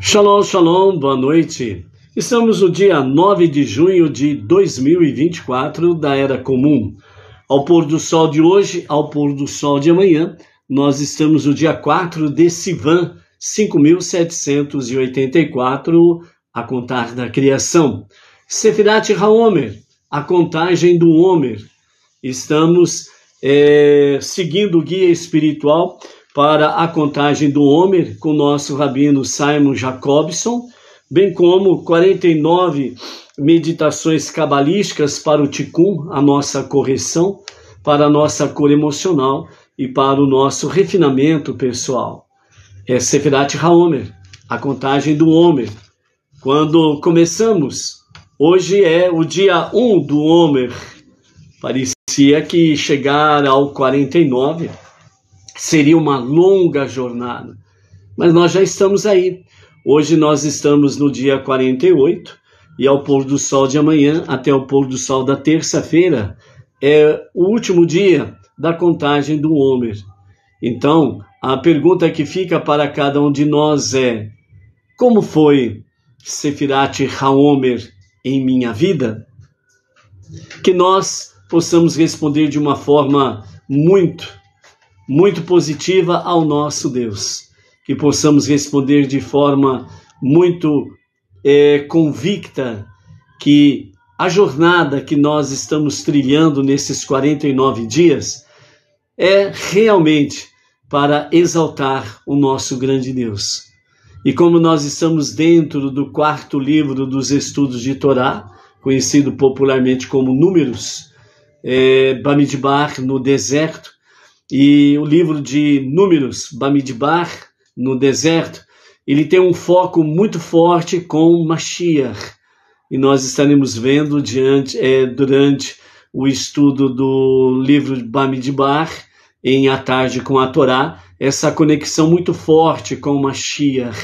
Shalom, shalom, boa noite. Estamos no dia 9 de junho de 2024 da Era Comum. Ao pôr do sol de hoje, ao pôr do sol de amanhã, nós estamos no dia 4 de Sivan, 5784, a contar da criação. Sefirat Haomer, a contagem do Homer. Estamos é, seguindo o guia espiritual para a contagem do Homer com nosso rabino Simon Jacobson, bem como 49 meditações cabalísticas para o Tikkun, a nossa correção, para a nossa cor emocional e para o nosso refinamento pessoal. É Sefirat HaOmer, a contagem do Homer. Quando começamos, hoje é o dia 1 do Homer. Parecia que chegar ao 49 seria uma longa jornada. Mas nós já estamos aí. Hoje nós estamos no dia 48 e ao pôr do sol de amanhã até o pôr do sol da terça-feira é o último dia da contagem do Homer. Então, a pergunta que fica para cada um de nós é: como foi Sefirat Haomer em minha vida? Que nós possamos responder de uma forma muito muito positiva ao nosso Deus. Que possamos responder de forma muito é, convicta que a jornada que nós estamos trilhando nesses 49 dias é realmente para exaltar o nosso grande Deus. E como nós estamos dentro do quarto livro dos estudos de Torá, conhecido popularmente como Números, é, Bamidbar no deserto, e o livro de Números, Bamidbar, no deserto, ele tem um foco muito forte com Mashiach. E nós estaremos vendo diante, é, durante o estudo do livro de Bamidbar, em A Tarde com a Torá, essa conexão muito forte com Mashiach,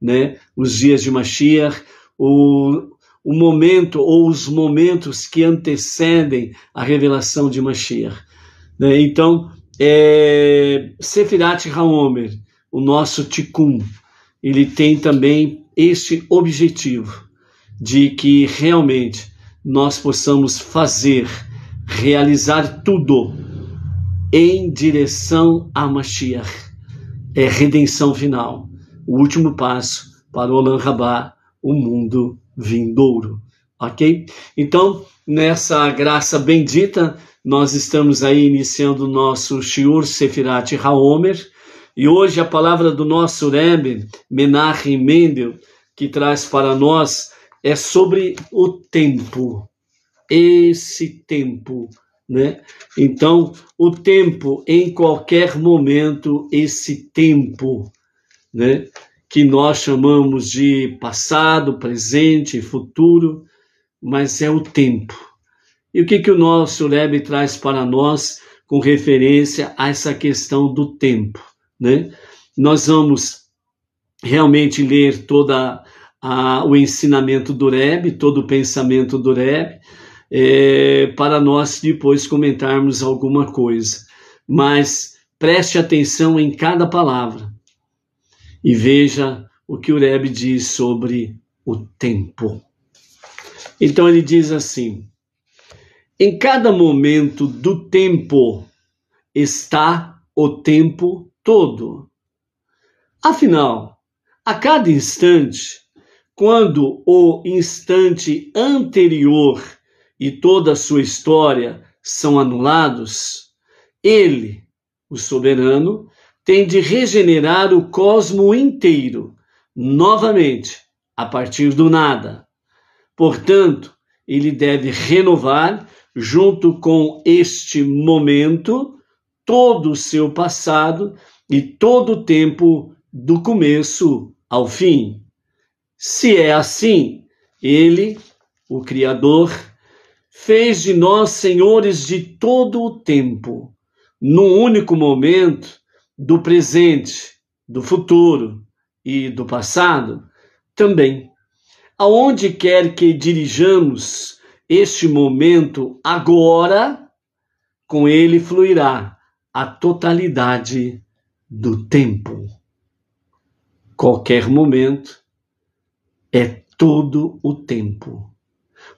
né? os dias de Mashiach, o, o momento ou os momentos que antecedem a revelação de Mashiach. Né? Então, é, Sefirat Haomer, o nosso Tikkun, ele tem também este objetivo de que realmente nós possamos fazer, realizar tudo em direção a Mashiach. É redenção final, o último passo para o Olam Rabá, o mundo vindouro. Ok? Então, nessa graça bendita, nós estamos aí iniciando o nosso Shiur Sefirat HaOmer e hoje a palavra do nosso Rebbe Menachem Mendel que traz para nós é sobre o tempo. Esse tempo, né? Então, o tempo em qualquer momento, esse tempo, né? que nós chamamos de passado, presente, futuro, mas é o tempo. E o que, que o nosso Rebbe traz para nós com referência a essa questão do tempo? Né? Nós vamos realmente ler toda o ensinamento do Rebbe, todo o pensamento do Rebbe, é, para nós depois comentarmos alguma coisa. Mas preste atenção em cada palavra e veja o que o Rebbe diz sobre o tempo. Então ele diz assim: em cada momento do tempo está o tempo todo. Afinal, a cada instante, quando o instante anterior e toda a sua história são anulados, ele, o soberano, tem de regenerar o cosmo inteiro, novamente, a partir do nada. Portanto, ele deve renovar junto com este momento, todo o seu passado e todo o tempo do começo ao fim. Se é assim, ele, o Criador, fez de nós senhores de todo o tempo, num único momento do presente, do futuro e do passado também. Aonde quer que dirijamos este momento agora, com ele fluirá a totalidade do tempo. Qualquer momento é todo o tempo.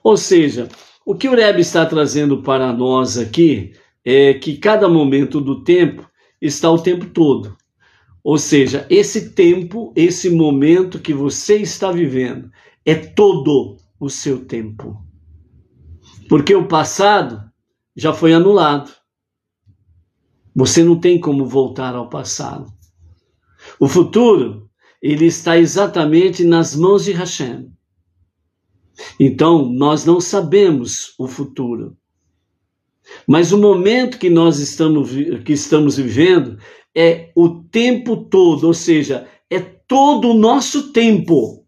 Ou seja, o que o Rebbe está trazendo para nós aqui é que cada momento do tempo está o tempo todo. Ou seja, esse tempo, esse momento que você está vivendo, é todo o seu tempo. Porque o passado já foi anulado. Você não tem como voltar ao passado. O futuro, ele está exatamente nas mãos de Hashem. Então, nós não sabemos o futuro. Mas o momento que nós estamos, que estamos vivendo é o tempo todo, ou seja, é todo o nosso tempo.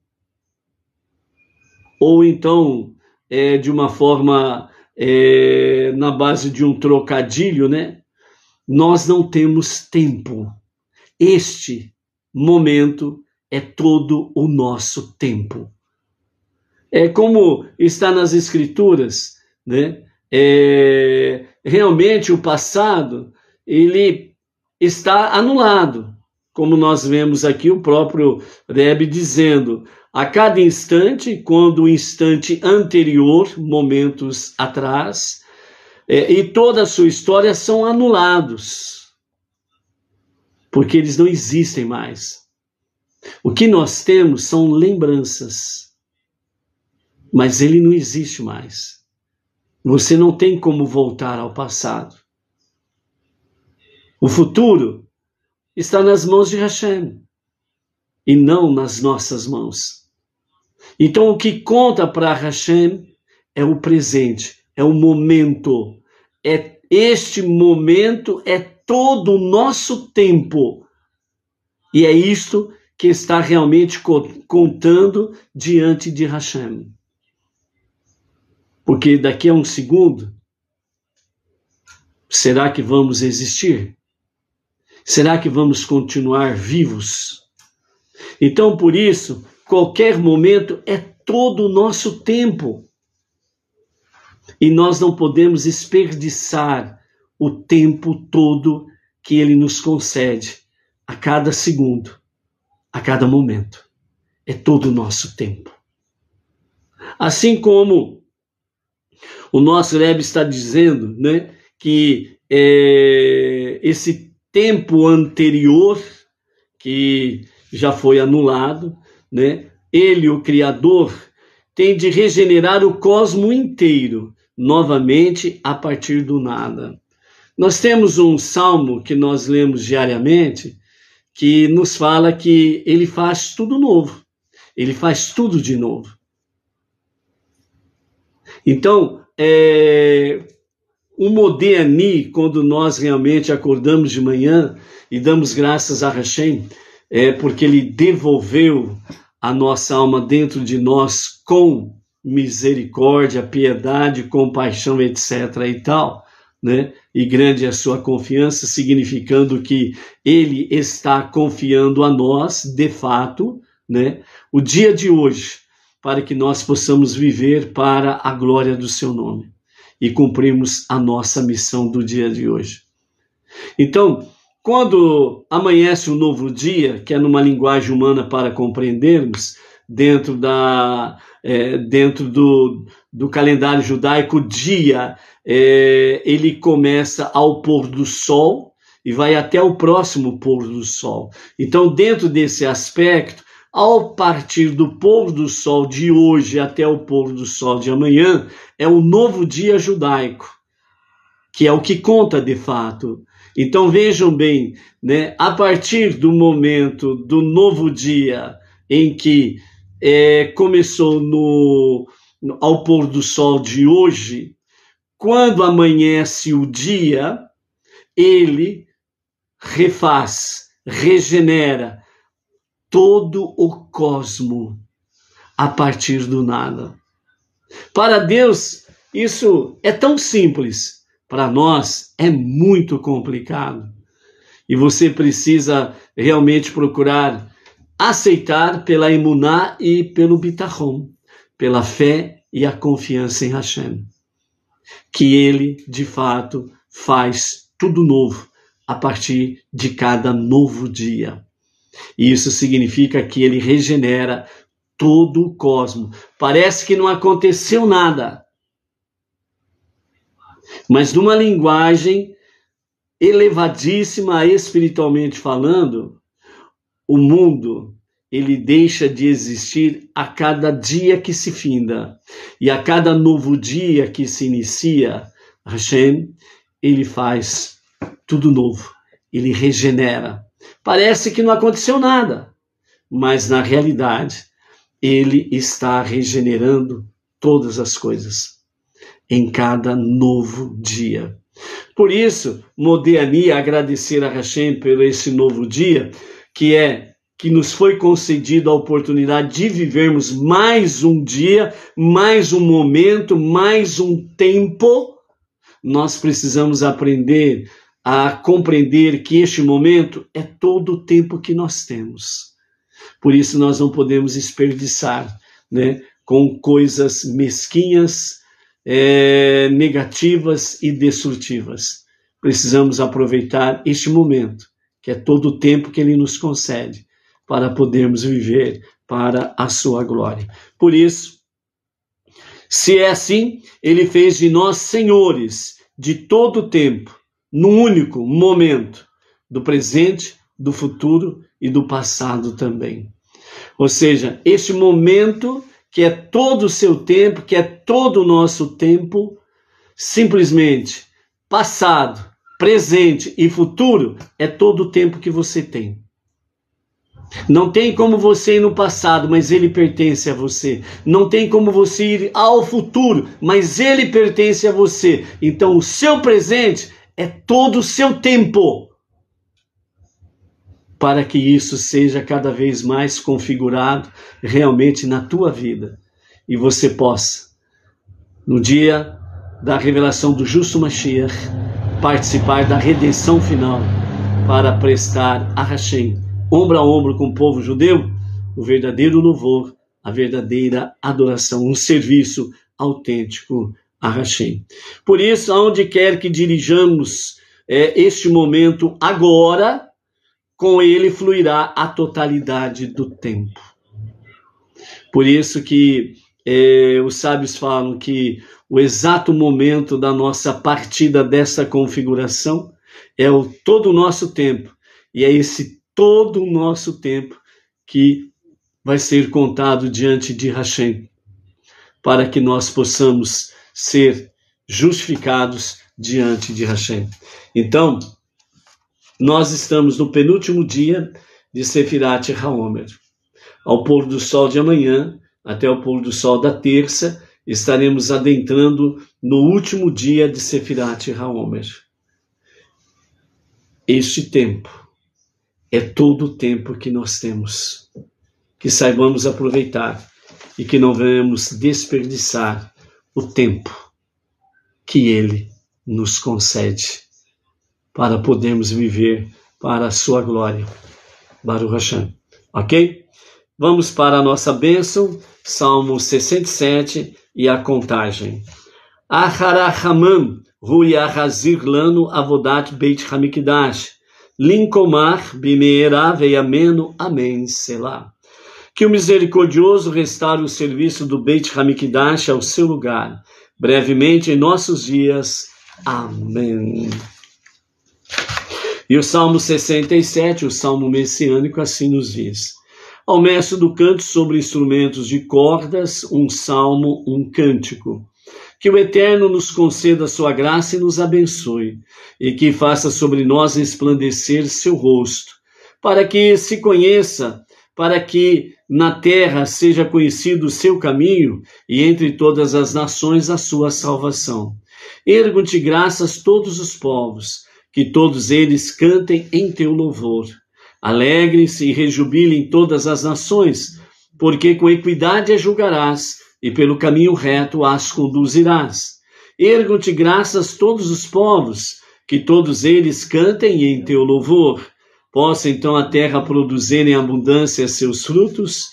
Ou então, é, de uma forma é, na base de um trocadilho, né? Nós não temos tempo. Este momento é todo o nosso tempo. É como está nas Escrituras, né? É, realmente o passado ele está anulado, como nós vemos aqui o próprio Rebbe dizendo: a cada instante, quando o instante anterior, momentos atrás, é, e toda a sua história são anulados, porque eles não existem mais. O que nós temos são lembranças, mas ele não existe mais. Você não tem como voltar ao passado. O futuro está nas mãos de Hashem e não nas nossas mãos. Então o que conta para Hashem é o presente, é o momento. É este momento é todo o nosso tempo. E é isto que está realmente contando diante de Hashem. Porque daqui a um segundo, será que vamos existir? Será que vamos continuar vivos? Então, por isso, qualquer momento, é todo o nosso tempo. E nós não podemos desperdiçar o tempo todo que Ele nos concede, a cada segundo, a cada momento. É todo o nosso tempo. Assim como o nosso Rebbe está dizendo né, que é, esse tempo anterior que já foi anulado, né? Ele, o Criador, tem de regenerar o cosmo inteiro, novamente a partir do nada. Nós temos um salmo que nós lemos diariamente que nos fala que ele faz tudo novo, ele faz tudo de novo. Então, é, o Modéani, quando nós realmente acordamos de manhã e damos graças a Hashem, é porque ele devolveu a nossa alma dentro de nós com misericórdia, piedade, compaixão, etc. e tal, né? E grande é a sua confiança, significando que ele está confiando a nós, de fato, né? O dia de hoje, para que nós possamos viver para a glória do seu nome e cumprirmos a nossa missão do dia de hoje. Então, quando amanhece um novo dia, que é numa linguagem humana para compreendermos, dentro, da, é, dentro do, do calendário judaico, o dia é, ele começa ao pôr do sol e vai até o próximo pôr do sol. Então, dentro desse aspecto, ao partir do pôr do sol de hoje até o pôr do sol de amanhã, é o novo dia judaico, que é o que conta de fato. Então vejam bem, né, a partir do momento do novo dia em que é, começou no, no, ao pôr do sol de hoje, quando amanhece o dia, ele refaz, regenera todo o cosmo a partir do nada. Para Deus, isso é tão simples para nós é muito complicado. E você precisa realmente procurar aceitar pela imuná e pelo Bitarrom, pela fé e a confiança em Hashem. Que ele, de fato, faz tudo novo a partir de cada novo dia. E isso significa que ele regenera todo o cosmos. Parece que não aconteceu nada, mas numa linguagem elevadíssima espiritualmente falando, o mundo ele deixa de existir a cada dia que se finda e a cada novo dia que se inicia. Hashem ele faz tudo novo, ele regenera. Parece que não aconteceu nada, mas na realidade ele está regenerando todas as coisas em cada novo dia. Por isso, Modéania agradecer a Hashem por esse novo dia, que é que nos foi concedida a oportunidade de vivermos mais um dia, mais um momento, mais um tempo. Nós precisamos aprender a compreender que este momento é todo o tempo que nós temos. Por isso nós não podemos desperdiçar, né, com coisas mesquinhas, é, negativas e destrutivas. Precisamos aproveitar este momento, que é todo o tempo que Ele nos concede, para podermos viver para a Sua glória. Por isso, se é assim, Ele fez de nós senhores de todo o tempo, num único momento, do presente, do futuro e do passado também. Ou seja, este momento que é todo o seu tempo, que é todo o nosso tempo, simplesmente passado, presente e futuro, é todo o tempo que você tem. Não tem como você ir no passado, mas ele pertence a você. Não tem como você ir ao futuro, mas ele pertence a você. Então, o seu presente é todo o seu tempo para que isso seja cada vez mais configurado realmente na tua vida e você possa, no dia da revelação do justo Mashiach, participar da redenção final para prestar a Hashem, ombro a ombro com o povo judeu, o verdadeiro louvor, a verdadeira adoração, um serviço autêntico a Hashem. Por isso, aonde quer que dirijamos é, este momento agora, com ele fluirá a totalidade do tempo. Por isso que eh, os sábios falam que o exato momento da nossa partida dessa configuração é o todo o nosso tempo. E é esse todo o nosso tempo que vai ser contado diante de Hashem, para que nós possamos ser justificados diante de Hashem. Então, nós estamos no penúltimo dia de Sefirat Haomer. Ao pôr do sol de amanhã, até o pôr do sol da terça, estaremos adentrando no último dia de Sefirat Haomer. Este tempo é todo o tempo que nós temos. Que saibamos aproveitar e que não venhamos desperdiçar o tempo que Ele nos concede para podermos viver para a sua glória. Baruch Hashem. Ok? Vamos para a nossa bênção, Salmo 67 e a contagem. Aharahamam, Rui Ahazir Lano Avodat Beit Hamikdash, Linkomar Bimeera Veiameno, Amém, Selá. Que o misericordioso restaure o serviço do Beit Hamikdash ao seu lugar, brevemente em nossos dias. Amém. E o Salmo 67, o Salmo messiânico, assim nos diz. Ao mestre do canto sobre instrumentos de cordas, um salmo, um cântico. Que o Eterno nos conceda sua graça e nos abençoe, e que faça sobre nós resplandecer seu rosto, para que se conheça, para que na terra seja conhecido o seu caminho e entre todas as nações a sua salvação. Ergo-te graças todos os povos, que todos eles cantem em teu louvor. Alegrem-se e rejubilem todas as nações, porque com equidade as julgarás e pelo caminho reto as conduzirás. Ergo-te graças todos os povos, que todos eles cantem em teu louvor. Possa então a terra produzir em abundância seus frutos.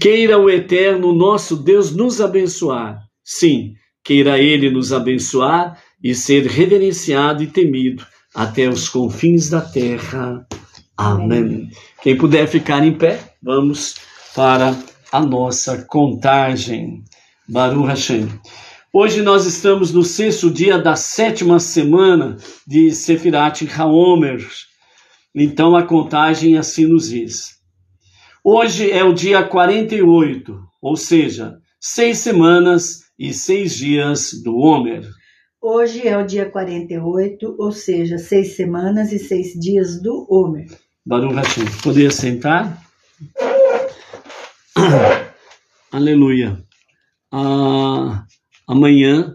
Queira o Eterno, nosso Deus, nos abençoar. Sim, queira Ele nos abençoar e ser reverenciado e temido até os confins da terra. Amém. Amém. Quem puder ficar em pé, vamos para a nossa contagem. Baruch Hashem. Hoje nós estamos no sexto dia da sétima semana de Sefirat Haomer. Então a contagem assim nos diz. Hoje é o dia 48, ou seja, seis semanas e seis dias do Homer. Hoje é o dia 48, ou seja, seis semanas e seis dias do Homer. Baruch Hashem. Poderia sentar? Aleluia. Ah, amanhã,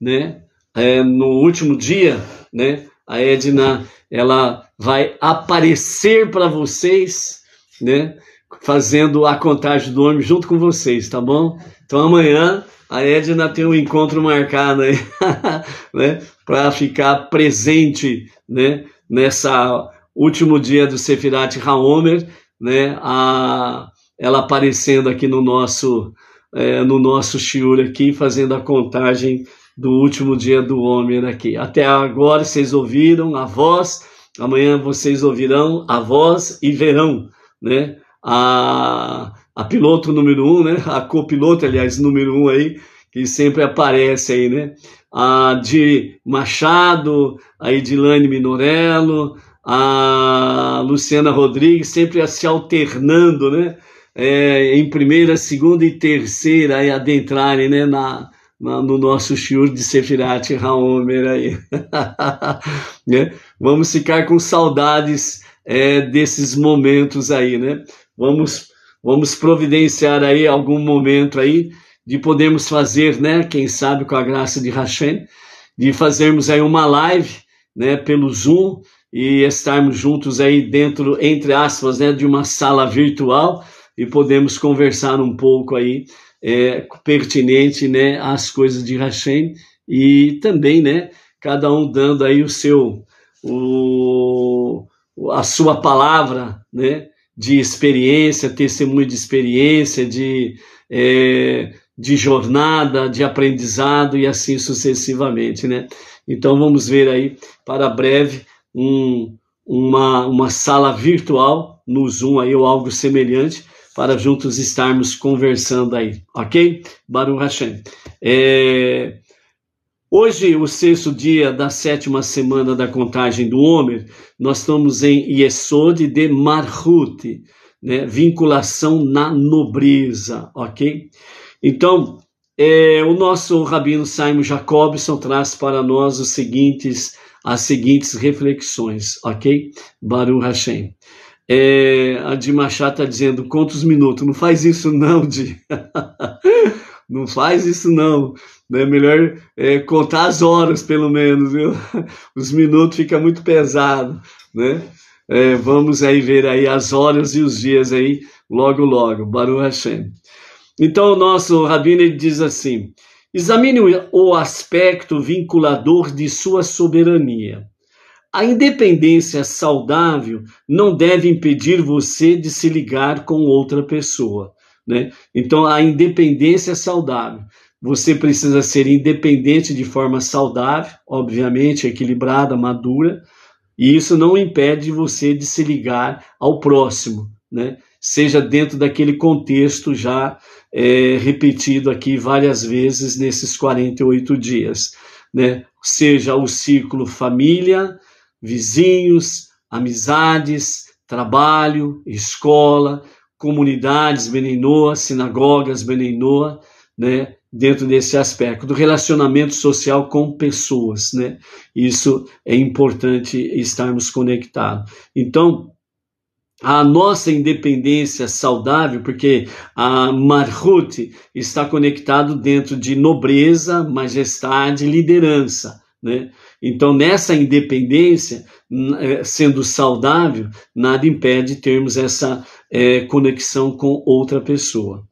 né, é, no último dia, né, a Edna, ela vai aparecer para vocês, né, fazendo a contagem do homem junto com vocês, tá bom? Então amanhã a Edna tem um encontro marcado aí, né, para ficar presente, né, nessa último dia do Sefirat Haomer, né, a, ela aparecendo aqui no nosso é, no nosso shiur aqui, fazendo a contagem do último dia do homem aqui. Até agora vocês ouviram a voz, amanhã vocês ouvirão a voz e verão, né, a a piloto número um, né? A copiloto, aliás, número um aí, que sempre aparece aí, né? A de Machado, a Edilane Minorello, a Luciana Rodrigues, sempre se alternando, né? É, em primeira, segunda e terceira aí adentrarem, né? Na, na no nosso Shur de Sefirat Haomer aí. né? Vamos ficar com saudades é, desses momentos aí, né? Vamos Vamos providenciar aí algum momento aí de podermos fazer, né, quem sabe com a graça de Hashem, de fazermos aí uma live, né, pelo Zoom e estarmos juntos aí dentro, entre aspas, né, de uma sala virtual e podemos conversar um pouco aí é, pertinente, né, às coisas de Hashem e também, né, cada um dando aí o seu, o, a sua palavra, né, de experiência, testemunho de experiência, de, é, de jornada, de aprendizado e assim sucessivamente, né? Então vamos ver aí para breve um, uma, uma sala virtual no Zoom aí ou algo semelhante para juntos estarmos conversando aí, ok? Baruch Hashem. É, Hoje, o sexto dia da sétima semana da contagem do Homer, nós estamos em Yesod de Marhut, né? vinculação na nobreza, ok? Então, é, o nosso Rabino Simon Jacobson traz para nós os seguintes, as seguintes reflexões, ok? Baruch Hashem. É, a Dimachá está dizendo, quantos minutos? Não faz isso não, Di. não faz isso não. Né? Melhor é, contar as horas, pelo menos, viu? Os minutos fica muito pesado, né? É, vamos aí ver aí as horas e os dias aí, logo, logo. Baruch Hashem. Então, o nosso Rabino ele diz assim, examine o aspecto vinculador de sua soberania. A independência saudável não deve impedir você de se ligar com outra pessoa né? Então, a independência é saudável. Você precisa ser independente de forma saudável, obviamente, equilibrada, madura, e isso não impede você de se ligar ao próximo, né? seja dentro daquele contexto já é, repetido aqui várias vezes nesses 48 dias, né? seja o ciclo família, vizinhos, amizades, trabalho, escola, comunidades Beninoa, sinagogas Beninoa, né, dentro desse aspecto do relacionamento social com pessoas, né? Isso é importante estarmos conectados. Então, a nossa independência saudável, porque a Marhut está conectado dentro de nobreza, majestade, liderança, né? Então, nessa independência, eh, sendo saudável, nada impede termos essa é, conexão com outra pessoa.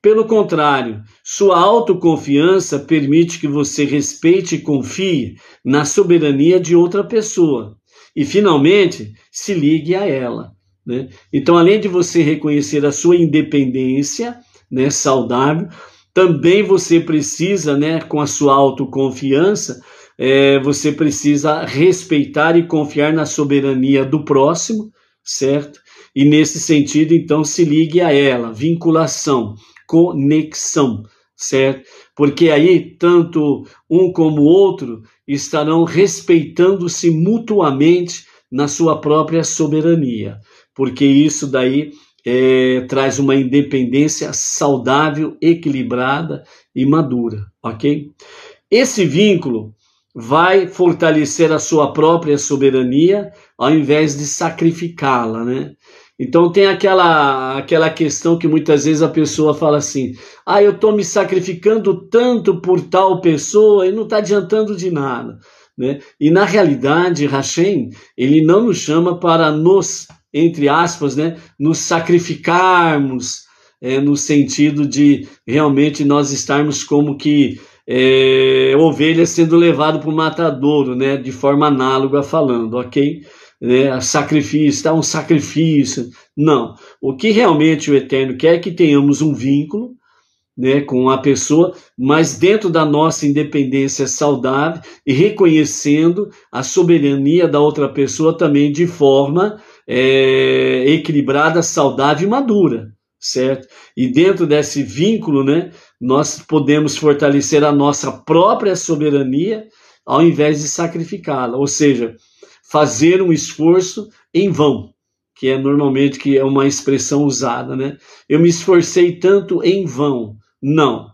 Pelo contrário, sua autoconfiança permite que você respeite e confie na soberania de outra pessoa. E, finalmente, se ligue a ela. Né? Então, além de você reconhecer a sua independência né, saudável, também você precisa, né, com a sua autoconfiança, é, você precisa respeitar e confiar na soberania do próximo, certo? E nesse sentido, então, se ligue a ela, vinculação, conexão, certo? Porque aí tanto um como o outro estarão respeitando-se mutuamente na sua própria soberania, porque isso daí é, traz uma independência saudável, equilibrada e madura, ok? Esse vínculo vai fortalecer a sua própria soberania ao invés de sacrificá-la, né? Então tem aquela aquela questão que muitas vezes a pessoa fala assim: "Ah, eu estou me sacrificando tanto por tal pessoa e não está adiantando de nada", né? E na realidade, Hashem, ele não nos chama para nos, entre aspas, né, nos sacrificarmos é, no sentido de realmente nós estarmos como que é, ovelhas sendo levado para o matadouro, né, de forma análoga falando, ok? né, sacrifício, dá um sacrifício. Não. O que realmente o Eterno quer é que tenhamos um vínculo né, com a pessoa, mas dentro da nossa independência saudável e reconhecendo a soberania da outra pessoa também de forma é, equilibrada, saudável e madura, certo? E dentro desse vínculo, né, nós podemos fortalecer a nossa própria soberania ao invés de sacrificá-la, ou seja, fazer um esforço em vão, que é normalmente que é uma expressão usada, né? Eu me esforcei tanto em vão. Não.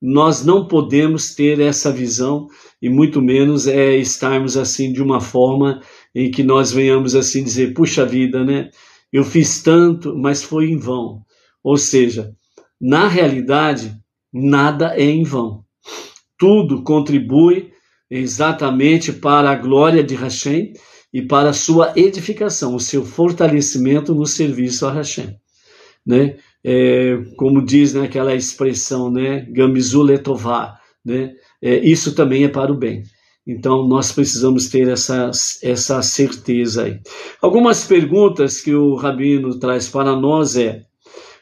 Nós não podemos ter essa visão e muito menos é estarmos assim de uma forma em que nós venhamos assim dizer, puxa vida, né? Eu fiz tanto, mas foi em vão. Ou seja, na realidade, nada é em vão. Tudo contribui exatamente para a glória de Hashem e para sua edificação, o seu fortalecimento no serviço a Hashem. Né? É, como diz né, aquela expressão, né, Gamizul Letová, né? É, isso também é para o bem. Então, nós precisamos ter essa, essa certeza aí. Algumas perguntas que o Rabino traz para nós é: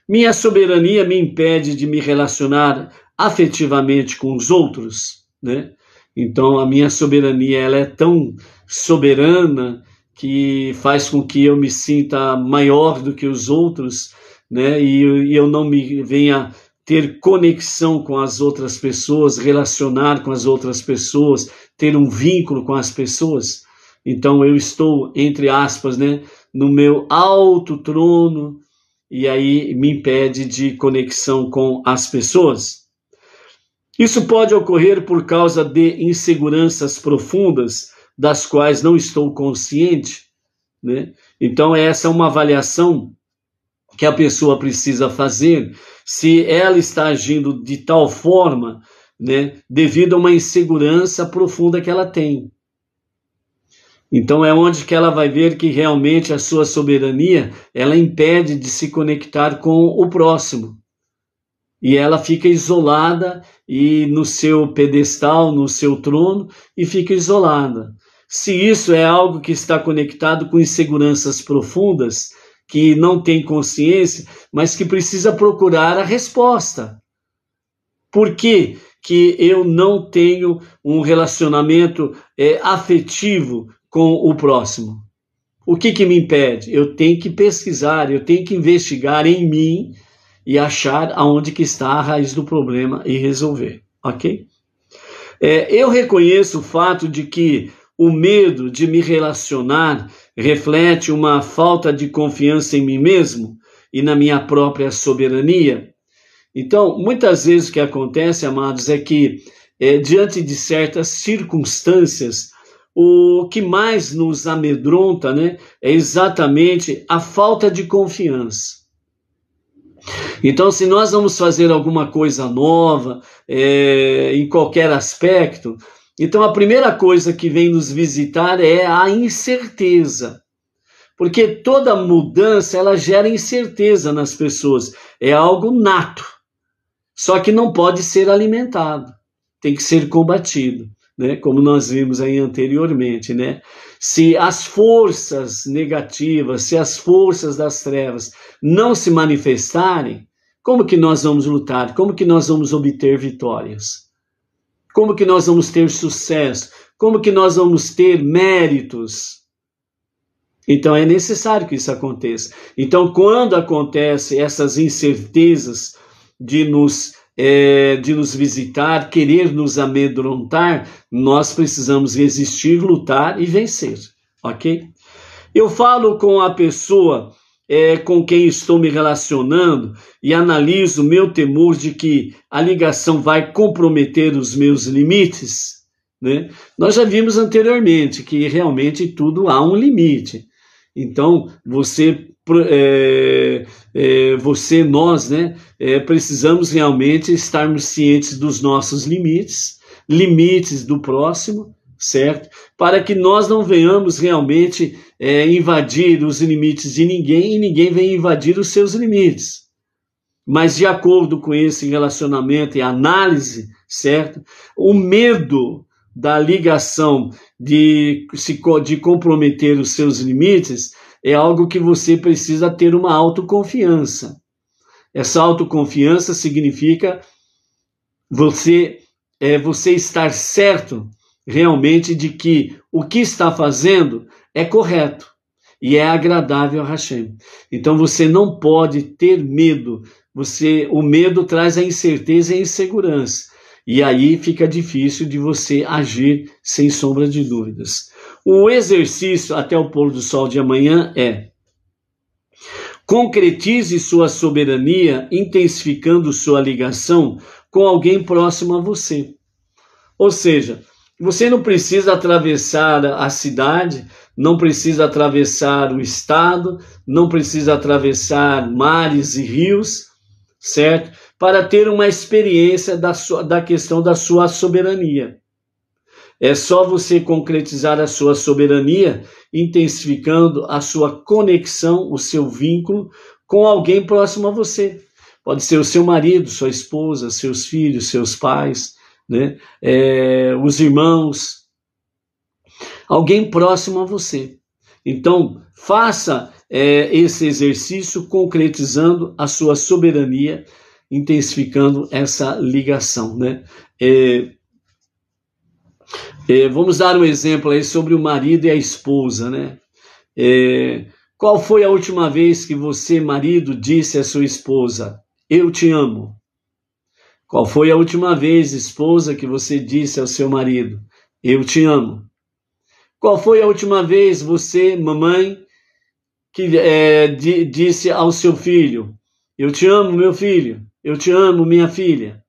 minha soberania me impede de me relacionar afetivamente com os outros? Né? Então, a minha soberania ela é tão soberana que faz com que eu me sinta maior do que os outros, né? E, e eu não me venha ter conexão com as outras pessoas, relacionar com as outras pessoas, ter um vínculo com as pessoas. Então eu estou, entre aspas, né, no meu alto trono e aí me impede de conexão com as pessoas. Isso pode ocorrer por causa de inseguranças profundas das quais não estou consciente, né? Então essa é uma avaliação que a pessoa precisa fazer se ela está agindo de tal forma, né, devido a uma insegurança profunda que ela tem. Então é onde que ela vai ver que realmente a sua soberania, ela impede de se conectar com o próximo. E ela fica isolada e no seu pedestal, no seu trono e fica isolada. Se isso é algo que está conectado com inseguranças profundas, que não tem consciência, mas que precisa procurar a resposta. Por que que eu não tenho um relacionamento é, afetivo com o próximo? O que, que me impede? Eu tenho que pesquisar, eu tenho que investigar em mim e achar aonde que está a raiz do problema e resolver, ok? É, eu reconheço o fato de que o medo de me relacionar reflete uma falta de confiança em mim mesmo e na minha própria soberania. Então, muitas vezes o que acontece, amados, é que é, diante de certas circunstâncias, o que mais nos amedronta né, é exatamente a falta de confiança. Então, se nós vamos fazer alguma coisa nova, é, em qualquer aspecto, então a primeira coisa que vem nos visitar é a incerteza. Porque toda mudança ela gera incerteza nas pessoas, é algo nato. Só que não pode ser alimentado, tem que ser combatido, né? Como nós vimos aí anteriormente, né? Se as forças negativas, se as forças das trevas não se manifestarem, como que nós vamos lutar? Como que nós vamos obter vitórias? Como que nós vamos ter sucesso? Como que nós vamos ter méritos? Então é necessário que isso aconteça. Então, quando acontecem essas incertezas de nos é, de nos visitar, querer nos amedrontar, nós precisamos resistir, lutar e vencer, ok? Eu falo com a pessoa é, com quem estou me relacionando e analiso meu temor de que a ligação vai comprometer os meus limites, né? Nós já vimos anteriormente que realmente tudo há um limite. Então, você, é, é, você nós, né, é, precisamos realmente estarmos cientes dos nossos limites, limites do próximo, certo? Para que nós não venhamos realmente é, invadir os limites de ninguém e ninguém vem invadir os seus limites. Mas, de acordo com esse relacionamento e análise, certo? O medo da ligação de se de comprometer os seus limites é algo que você precisa ter uma autoconfiança. Essa autoconfiança significa você é você estar certo realmente de que o que está fazendo é correto e é agradável a Hashem. Então você não pode ter medo. Você, o medo traz a incerteza e a insegurança. E aí fica difícil de você agir sem sombra de dúvidas. O exercício até o pôr do sol de amanhã é concretize sua soberania intensificando sua ligação com alguém próximo a você. Ou seja, você não precisa atravessar a cidade não precisa atravessar o estado, não precisa atravessar mares e rios, certo? Para ter uma experiência da, sua, da questão da sua soberania. É só você concretizar a sua soberania, intensificando a sua conexão, o seu vínculo com alguém próximo a você. Pode ser o seu marido, sua esposa, seus filhos, seus pais, né? É, os irmãos, alguém próximo a você. Então, faça é, esse exercício concretizando a sua soberania, intensificando essa ligação. Né? É, é, vamos dar um exemplo aí sobre o marido e a esposa. Né? É, qual foi a última vez que você, marido, disse à sua esposa: Eu te amo? Qual foi a última vez, esposa, que você disse ao seu marido: Eu te amo? Qual foi a última vez você, mamãe, que é, de, disse ao seu filho: Eu te amo, meu filho, eu te amo, minha filha?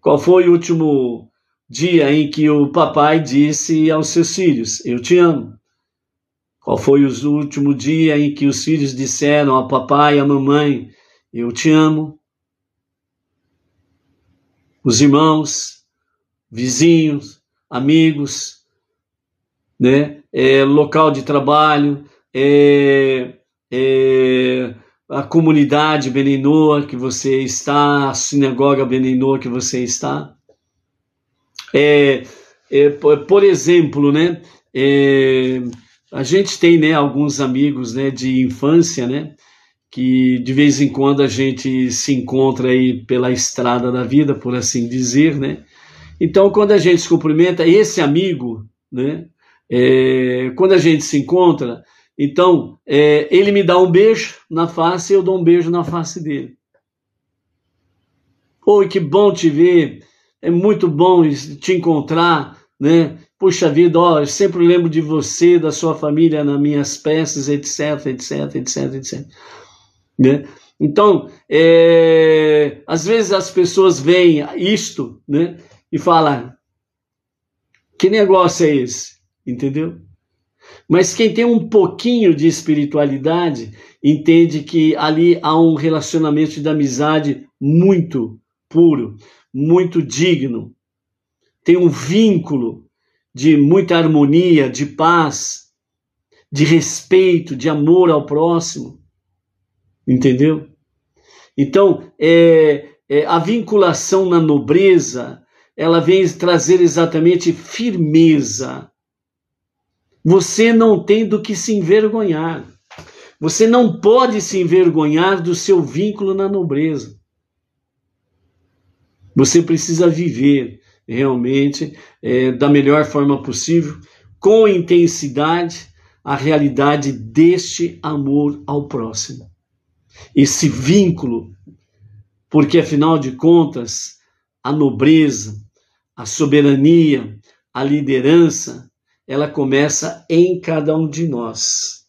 Qual foi o último dia em que o papai disse aos seus filhos: Eu te amo? Qual foi o último dia em que os filhos disseram ao papai e à mamãe: Eu te amo? Os irmãos, vizinhos, amigos, né? É, local de trabalho, é, é, a comunidade Beninoa que você está, a sinagoga Beninoa que você está. É, é, por exemplo, né, é, a gente tem né, alguns amigos né, de infância, né, que de vez em quando a gente se encontra aí pela estrada da vida, por assim dizer, né? Então, quando a gente se cumprimenta, esse amigo, né, é, quando a gente se encontra, então é, ele me dá um beijo na face e eu dou um beijo na face dele. Oi, que bom te ver, é muito bom te encontrar, né? Puxa vida, ó, eu sempre lembro de você, da sua família, nas minhas peças, etc, etc, etc, etc. Né? Então, é, às vezes as pessoas veem isto né, e falam: que negócio é esse? entendeu? Mas quem tem um pouquinho de espiritualidade entende que ali há um relacionamento de amizade muito puro, muito digno. Tem um vínculo de muita harmonia, de paz, de respeito, de amor ao próximo. Entendeu? Então, é, é, a vinculação na nobreza, ela vem trazer exatamente firmeza você não tem do que se envergonhar. Você não pode se envergonhar do seu vínculo na nobreza. Você precisa viver realmente é, da melhor forma possível, com intensidade, a realidade deste amor ao próximo. Esse vínculo, porque afinal de contas, a nobreza, a soberania, a liderança ela começa em cada um de nós,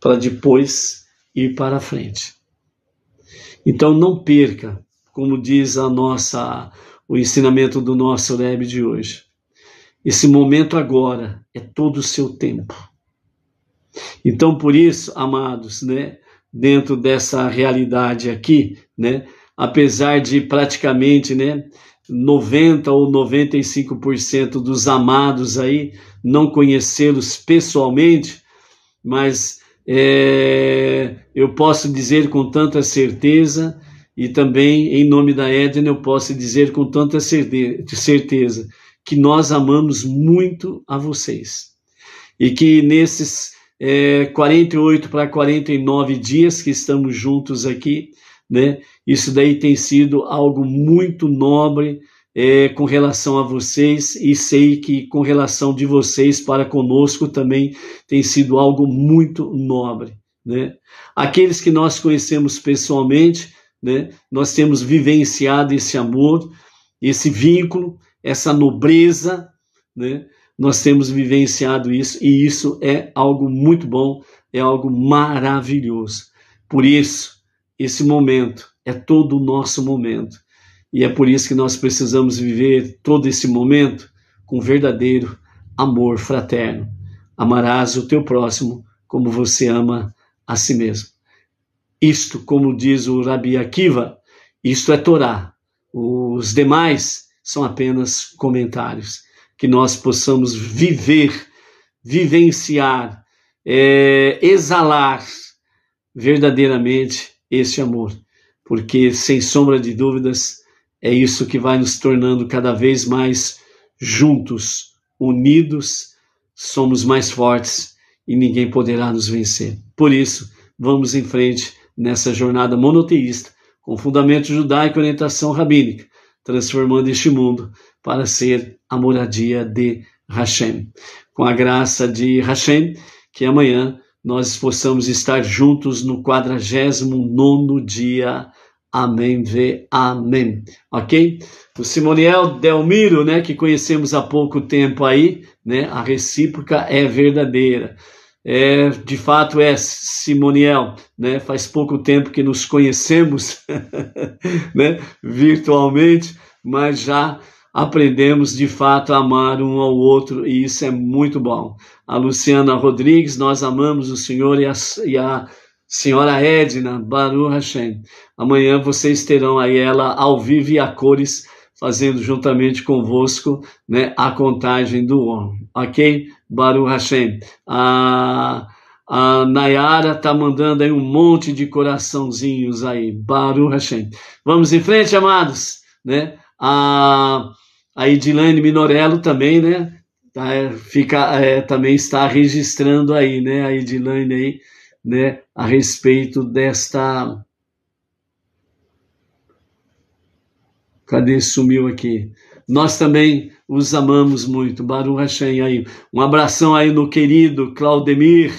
para depois ir para frente. Então não perca, como diz a nossa o ensinamento do nosso Rebbe de hoje. Esse momento agora é todo o seu tempo. Então por isso, amados, né, dentro dessa realidade aqui, né, apesar de praticamente, né, 90 ou 95% dos amados aí, não conhecê-los pessoalmente, mas é, eu posso dizer com tanta certeza, e também em nome da Edna eu posso dizer com tanta certeza, que nós amamos muito a vocês. E que nesses é, 48 para 49 dias que estamos juntos aqui, né? Isso daí tem sido algo muito nobre é, com relação a vocês e sei que com relação de vocês para conosco também tem sido algo muito nobre. Né? Aqueles que nós conhecemos pessoalmente, né, nós temos vivenciado esse amor, esse vínculo, essa nobreza, né? nós temos vivenciado isso e isso é algo muito bom, é algo maravilhoso. Por isso, esse momento é todo o nosso momento. E é por isso que nós precisamos viver todo esse momento com verdadeiro amor fraterno. Amarás o teu próximo como você ama a si mesmo. Isto, como diz o Rabi Akiva, isto é Torá. Os demais são apenas comentários. Que nós possamos viver, vivenciar, é, exalar verdadeiramente esse amor porque sem sombra de dúvidas é isso que vai nos tornando cada vez mais juntos, unidos, somos mais fortes e ninguém poderá nos vencer. Por isso, vamos em frente nessa jornada monoteísta, com fundamento judaico e orientação rabínica, transformando este mundo para ser a moradia de Hashem. Com a graça de Hashem, que amanhã nós possamos estar juntos no 49 dia. Amém, vê, amém. Ok? O Simoniel Delmiro, né, que conhecemos há pouco tempo aí, né, a recíproca é verdadeira. É, de fato é Simoniel, né? Faz pouco tempo que nos conhecemos, né, virtualmente, mas já aprendemos de fato a amar um ao outro e isso é muito bom. A Luciana Rodrigues, nós amamos o Senhor e a, e a senhora Edna Baru Hashem. Amanhã vocês terão aí ela ao vivo e a cores fazendo juntamente convosco né, a contagem do homem, ok? Baru Hashem. A, a Nayara tá mandando aí um monte de coraçãozinhos aí, Baru Hashem. Vamos em frente, amados, né? A a Edilane Minorello também, né? Tá, é, fica, é, também está registrando aí, né? A Edilane aí, né? A respeito desta. Cadê? Sumiu aqui. Nós também os amamos muito. Baru Hashem aí. Um abração aí no querido Claudemir.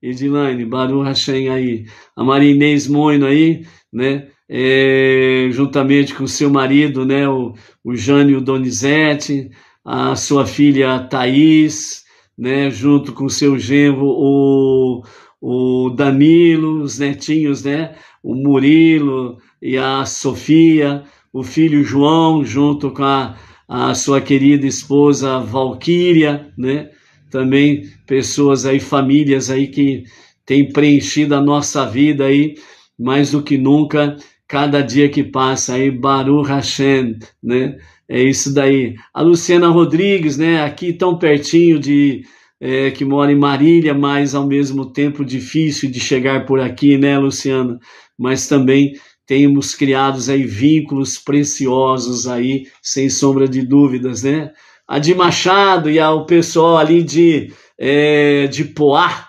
Edilane, Baru Hashem aí. A Maria Inês Moino aí, né? é, juntamente com seu marido, né, o, o Jânio Donizete, a sua filha Thaís, né, junto com seu genro, o, o Danilo, os netinhos, né, o Murilo e a Sofia, o filho João, junto com a, a sua querida esposa Valquíria, né, também pessoas aí, famílias aí que têm preenchido a nossa vida aí, mais do que nunca, Cada dia que passa aí, Baruch Hashem, né? É isso daí. A Luciana Rodrigues, né? Aqui tão pertinho de é, que mora em Marília, mas ao mesmo tempo difícil de chegar por aqui, né, Luciana? Mas também temos criados aí vínculos preciosos aí, sem sombra de dúvidas, né? A de Machado e ao pessoal ali de, é, de Poá,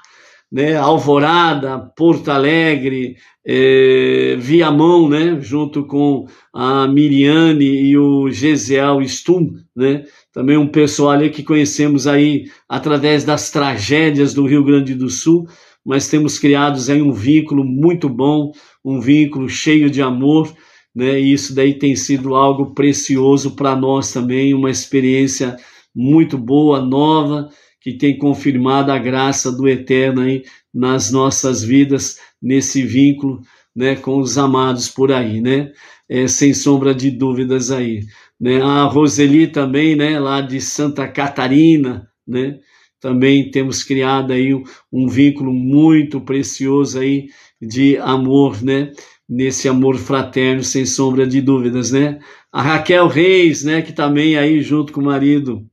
né, Alvorada, Porto Alegre, é, Viamão, né, junto com a Miriane e o Gesiel Stum, né, também um pessoal que conhecemos aí através das tragédias do Rio Grande do Sul, mas temos criados aí um vínculo muito bom, um vínculo cheio de amor, né, e isso daí tem sido algo precioso para nós também, uma experiência muito boa, nova, que tem confirmado a graça do Eterno aí nas nossas vidas, nesse vínculo né, com os amados por aí, né? É, sem sombra de dúvidas aí. Né? A Roseli também, né, lá de Santa Catarina, né? Também temos criado aí um, um vínculo muito precioso aí de amor, né? Nesse amor fraterno, sem sombra de dúvidas, né? A Raquel Reis, né, que também aí junto com o marido,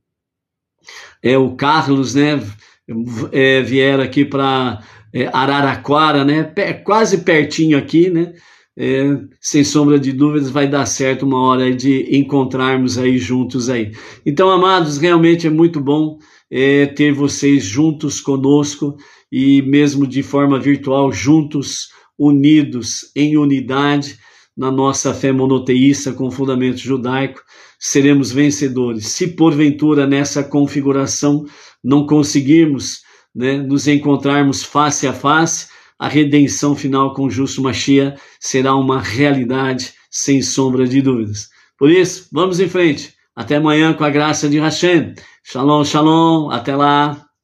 é, o Carlos, né, é, vier aqui para é, Araraquara, né, quase pertinho aqui, né, é, sem sombra de dúvidas vai dar certo uma hora de encontrarmos aí juntos aí. Então, amados, realmente é muito bom é, ter vocês juntos conosco e mesmo de forma virtual juntos, unidos em unidade na nossa fé monoteísta com fundamento judaico, seremos vencedores. Se porventura nessa configuração não conseguirmos né, nos encontrarmos face a face, a redenção final com justo Machia será uma realidade sem sombra de dúvidas. Por isso, vamos em frente. Até amanhã com a graça de Hashem. Shalom, shalom. Até lá.